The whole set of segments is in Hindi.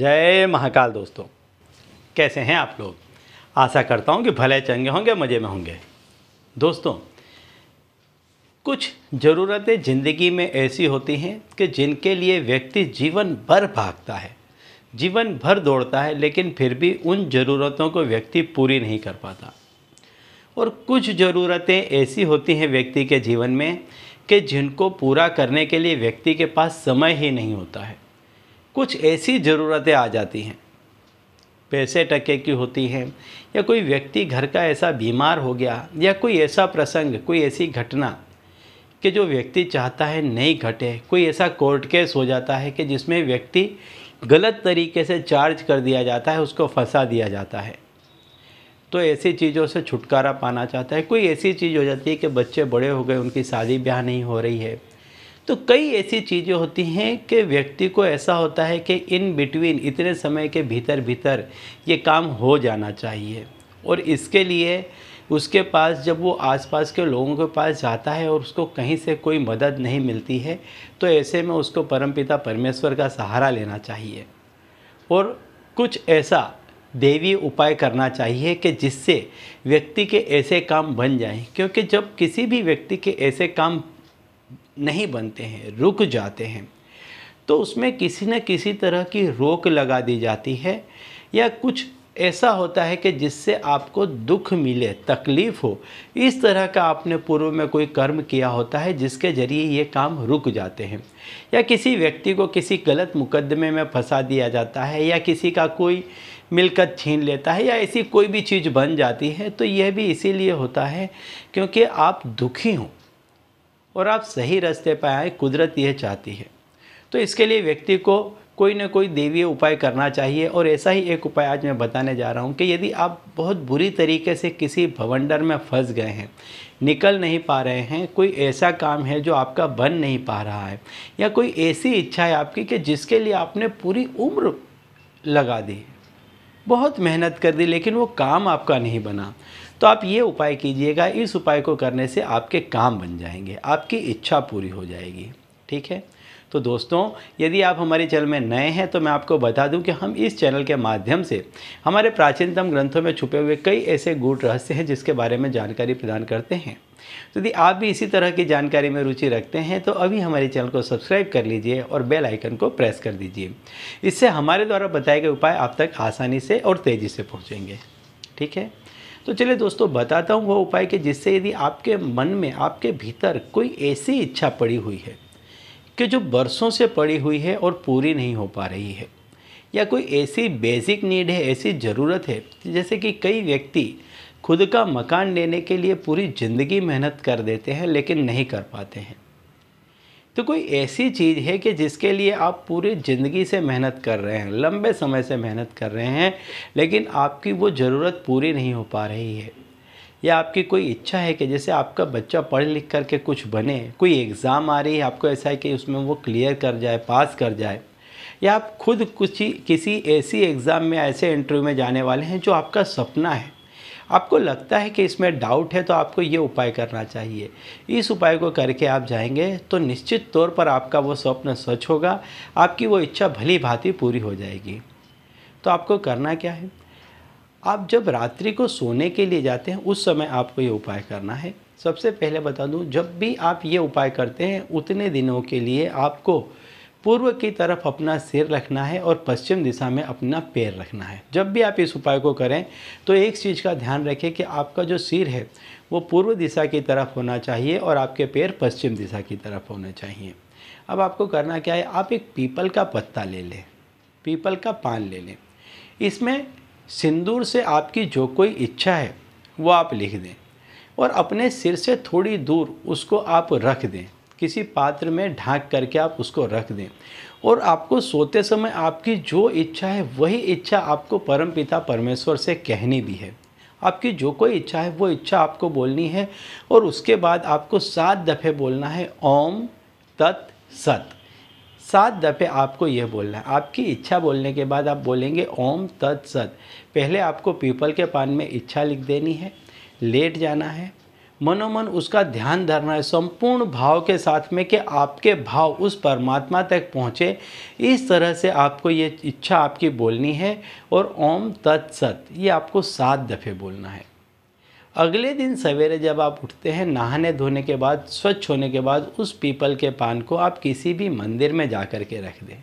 जय महाकाल दोस्तों कैसे हैं आप लोग आशा करता हूं कि भले चंगे होंगे मज़े में होंगे दोस्तों कुछ ज़रूरतें ज़िंदगी में ऐसी होती हैं कि जिनके लिए व्यक्ति जीवन भर भागता है जीवन भर दौड़ता है लेकिन फिर भी उन ज़रूरतों को व्यक्ति पूरी नहीं कर पाता और कुछ ज़रूरतें ऐसी होती हैं व्यक्ति के जीवन में कि जिनको पूरा करने के लिए व्यक्ति के पास समय ही नहीं होता है कुछ ऐसी ज़रूरतें आ जाती हैं पैसे टके की होती हैं या कोई व्यक्ति घर का ऐसा बीमार हो गया या कोई ऐसा प्रसंग कोई ऐसी घटना कि जो व्यक्ति चाहता है नहीं घटे कोई ऐसा कोर्ट केस हो जाता है कि जिसमें व्यक्ति गलत तरीके से चार्ज कर दिया जाता है उसको फंसा दिया जाता है तो ऐसी चीज़ों से छुटकारा पाना चाहता है कोई ऐसी चीज़ हो जाती है कि बच्चे बड़े हो गए उनकी शादी ब्याह नहीं हो रही है तो कई ऐसी चीज़ें होती हैं कि व्यक्ति को ऐसा होता है कि इन बिटवीन इतने समय के भीतर भीतर ये काम हो जाना चाहिए और इसके लिए उसके पास जब वो आसपास के लोगों के पास जाता है और उसको कहीं से कोई मदद नहीं मिलती है तो ऐसे में उसको परमपिता परमेश्वर का सहारा लेना चाहिए और कुछ ऐसा देवी उपाय करना चाहिए कि जिससे व्यक्ति के ऐसे काम बन जाएं क्योंकि जब किसी भी व्यक्ति के ऐसे काम नहीं बनते हैं रुक जाते हैं तो उसमें किसी न किसी तरह की रोक लगा दी जाती है या कुछ ऐसा होता है कि जिससे आपको दुख मिले तकलीफ़ हो इस तरह का आपने पूर्व में कोई कर्म किया होता है जिसके ज़रिए ये काम रुक जाते हैं या किसी व्यक्ति को किसी गलत मुकदमे में फंसा दिया जाता है या किसी का कोई मिलकत छीन लेता है या ऐसी कोई भी चीज़ बन जाती है तो यह भी इसीलिए होता है क्योंकि आप दुखी हों और आप सही रास्ते पर आए कुदरत यह चाहती है तो इसके लिए व्यक्ति को कोई ना कोई देवीय उपाय करना चाहिए और ऐसा ही एक उपाय आज मैं बताने जा रहा हूँ कि यदि आप बहुत बुरी तरीके से किसी भवंडर में फंस गए हैं निकल नहीं पा रहे हैं कोई ऐसा काम है जो आपका बन नहीं पा रहा है या कोई ऐसी इच्छा है आपकी कि जिसके लिए आपने पूरी उम्र लगा दी बहुत मेहनत कर दी लेकिन वो काम आपका नहीं बना तो आप ये उपाय कीजिएगा इस उपाय को करने से आपके काम बन जाएंगे आपकी इच्छा पूरी हो जाएगी ठीक है तो दोस्तों यदि आप हमारे चैनल में नए हैं तो मैं आपको बता दूं कि हम इस चैनल के माध्यम से हमारे प्राचीनतम ग्रंथों में छुपे हुए कई ऐसे गूढ़ रहस्य हैं जिसके बारे में जानकारी प्रदान करते हैं तो यदि आप भी इसी तरह की जानकारी में रुचि रखते हैं तो अभी हमारे चैनल को सब्सक्राइब कर लीजिए और बेल आइकन को प्रेस कर दीजिए इससे हमारे द्वारा बताए गए उपाय आप तक आसानी से और तेज़ी से पहुँचेंगे ठीक है तो चलिए दोस्तों बताता हूँ वो उपाय कि जिससे यदि आपके मन में आपके भीतर कोई ऐसी इच्छा पड़ी हुई है कि जो बरसों से पड़ी हुई है और पूरी नहीं हो पा रही है या कोई ऐसी बेसिक नीड है ऐसी ज़रूरत है जैसे कि कई व्यक्ति खुद का मकान लेने के लिए पूरी ज़िंदगी मेहनत कर देते हैं लेकिन नहीं कर पाते हैं तो कोई ऐसी चीज़ है कि जिसके लिए आप पूरी ज़िंदगी से मेहनत कर रहे हैं लंबे समय से मेहनत कर रहे हैं लेकिन आपकी वो ज़रूरत पूरी नहीं हो पा रही है या आपकी कोई इच्छा है कि जैसे आपका बच्चा पढ़ लिख कर के कुछ बने कोई एग्ज़ाम आ रही है आपको ऐसा है कि उसमें वो क्लियर कर जाए पास कर जाए या आप खुद कुछ किसी ऐसी एग्ज़ाम में ऐसे इंटरव्यू में जाने वाले हैं जो आपका सपना है आपको लगता है कि इसमें डाउट है तो आपको ये उपाय करना चाहिए इस उपाय को करके आप जाएंगे तो निश्चित तौर पर आपका वो स्वप्न सच होगा आपकी वो इच्छा भली भांति पूरी हो जाएगी तो आपको करना क्या है आप जब रात्रि को सोने के लिए जाते हैं उस समय आपको ये उपाय करना है सबसे पहले बता दूँ जब भी आप ये उपाय करते हैं उतने दिनों के लिए आपको पूर्व की तरफ अपना सिर रखना है और पश्चिम दिशा में अपना पैर रखना है जब भी आप इस उपाय को करें तो एक चीज़ का ध्यान रखें कि आपका जो सिर है वो पूर्व दिशा की तरफ होना चाहिए और आपके पैर पश्चिम दिशा की तरफ होने चाहिए अब आपको करना क्या है आप एक पीपल का पत्ता ले लें पीपल का पान ले लें इसमें सिंदूर से आपकी जो कोई इच्छा है वो आप लिख दें और अपने सिर से थोड़ी दूर उसको आप रख दें किसी पात्र में ढाँक करके आप उसको रख दें और आपको सोते समय आपकी जो इच्छा है वही इच्छा आपको परम पिता परमेश्वर से कहनी भी है आपकी जो कोई इच्छा है वो इच्छा आपको बोलनी है और उसके बाद आपको सात दफ़े बोलना है ओम तत् सत सात दफ़े आपको यह बोलना है आपकी इच्छा बोलने के बाद आप बोलेंगे ओम तत् सत पहले आपको पीपल के पान में इच्छा लिख देनी है लेट जाना है मनोमन उसका ध्यान धरना है संपूर्ण भाव के साथ में कि आपके भाव उस परमात्मा तक पहुँचे इस तरह से आपको ये इच्छा आपकी बोलनी है और ओम तत्सत ये आपको सात दफ़े बोलना है अगले दिन सवेरे जब आप उठते हैं नहाने धोने के बाद स्वच्छ होने के बाद उस पीपल के पान को आप किसी भी मंदिर में जा कर के रख दें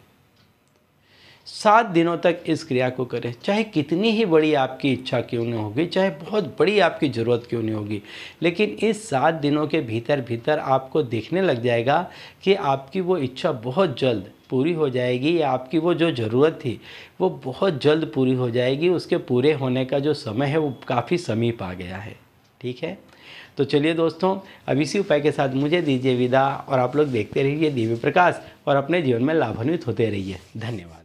सात दिनों तक इस क्रिया को करें चाहे कितनी ही बड़ी आपकी इच्छा क्यों नहीं होगी चाहे बहुत बड़ी आपकी ज़रूरत क्यों नहीं होगी लेकिन इस सात दिनों के भीतर भीतर आपको देखने लग जाएगा कि आपकी वो इच्छा बहुत जल्द पूरी हो जाएगी या आपकी वो जो ज़रूरत थी वो बहुत जल्द पूरी हो जाएगी उसके पूरे होने का जो समय है वो काफ़ी समीप आ गया है ठीक है तो चलिए दोस्तों अब इसी उपाय के साथ मुझे दीजिए विदा और आप लोग देखते रहिए दिव्य प्रकाश और अपने जीवन में लाभान्वित होते रहिए धन्यवाद